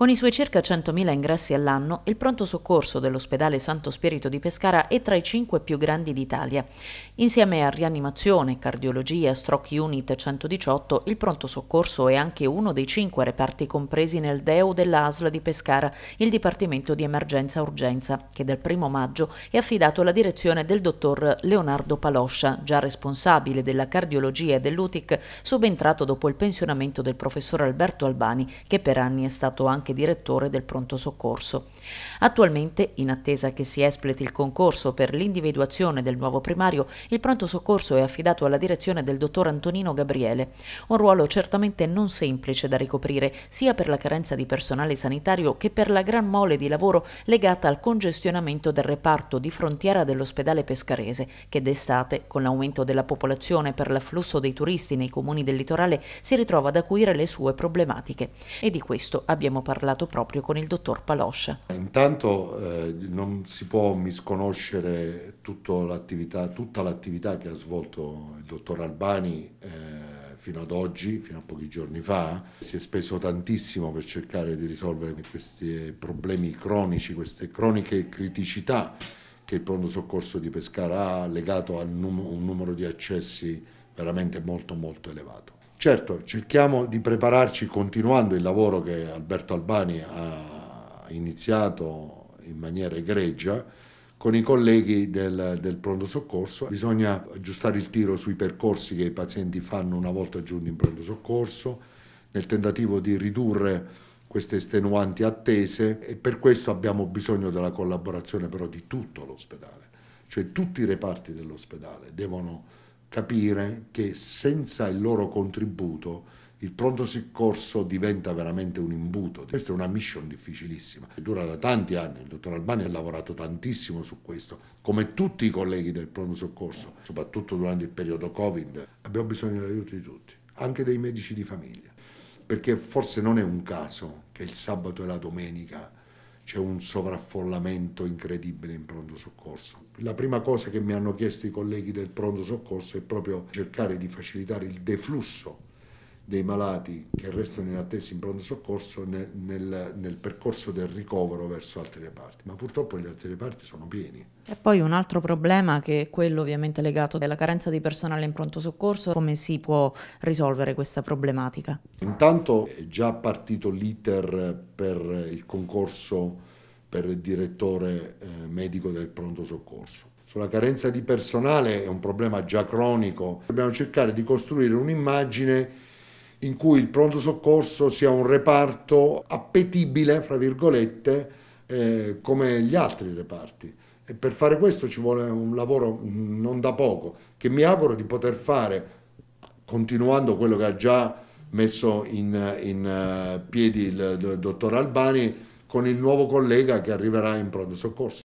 Con i suoi circa 100.000 ingressi all'anno, il pronto soccorso dell'ospedale Santo Spirito di Pescara è tra i cinque più grandi d'Italia. Insieme a rianimazione, cardiologia, stroke unit 118, il pronto soccorso è anche uno dei cinque reparti compresi nel DEU dell'ASL di Pescara, il Dipartimento di Emergenza Urgenza, che dal 1 maggio è affidato alla direzione del dottor Leonardo Paloscia, già responsabile della cardiologia e dell'UTIC, subentrato dopo il pensionamento del professor Alberto Albani, che per anni è stato anche anche direttore del pronto soccorso. Attualmente, in attesa che si espleti il concorso per l'individuazione del nuovo primario, il pronto soccorso è affidato alla direzione del dottor Antonino Gabriele, un ruolo certamente non semplice da ricoprire, sia per la carenza di personale sanitario che per la gran mole di lavoro legata al congestionamento del reparto di frontiera dell'ospedale pescarese, che d'estate, con l'aumento della popolazione per l'afflusso dei turisti nei comuni del litorale, si ritrova ad acuire le sue problematiche. E di questo abbiamo parlato parlato proprio con il dottor Paloscia. Intanto eh, non si può misconoscere l'attività, tutta l'attività che ha svolto il dottor Albani eh, fino ad oggi, fino a pochi giorni fa. Si è speso tantissimo per cercare di risolvere questi problemi cronici, queste croniche criticità che il pronto soccorso di Pescara ha legato a un numero di accessi veramente molto molto elevato. Certo, cerchiamo di prepararci continuando il lavoro che Alberto Albani ha iniziato in maniera egregia con i colleghi del, del pronto soccorso. Bisogna aggiustare il tiro sui percorsi che i pazienti fanno una volta giunti in pronto soccorso, nel tentativo di ridurre queste estenuanti attese e per questo abbiamo bisogno della collaborazione però di tutto l'ospedale, cioè tutti i reparti dell'ospedale devono capire che senza il loro contributo il pronto soccorso diventa veramente un imbuto. Questa è una mission difficilissima, dura da tanti anni. Il dottor Albani ha lavorato tantissimo su questo, come tutti i colleghi del pronto soccorso, soprattutto durante il periodo Covid. Abbiamo bisogno dell'aiuto di tutti, anche dei medici di famiglia, perché forse non è un caso che il sabato e la domenica c'è un sovraffollamento incredibile in pronto soccorso. La prima cosa che mi hanno chiesto i colleghi del pronto soccorso è proprio cercare di facilitare il deflusso dei malati che restano in attesa in pronto soccorso nel, nel, nel, percorso del ricovero verso altri reparti, ma purtroppo gli altri reparti sono pieni. E poi un altro problema che è quello ovviamente legato alla carenza di personale in pronto soccorso, come si può risolvere questa problematica? Intanto è già partito l'iter per il concorso per il direttore eh, medico del pronto soccorso sulla carenza di personale è un problema già cronico. Dobbiamo cercare di costruire un'immagine in cui il pronto soccorso sia un reparto appetibile, fra virgolette, eh, come gli altri reparti. E per fare questo ci vuole un lavoro non da poco, che mi auguro di poter fare continuando quello che ha già messo in, in eh, piedi il dottor Albani con il nuovo collega che arriverà in pronto soccorso.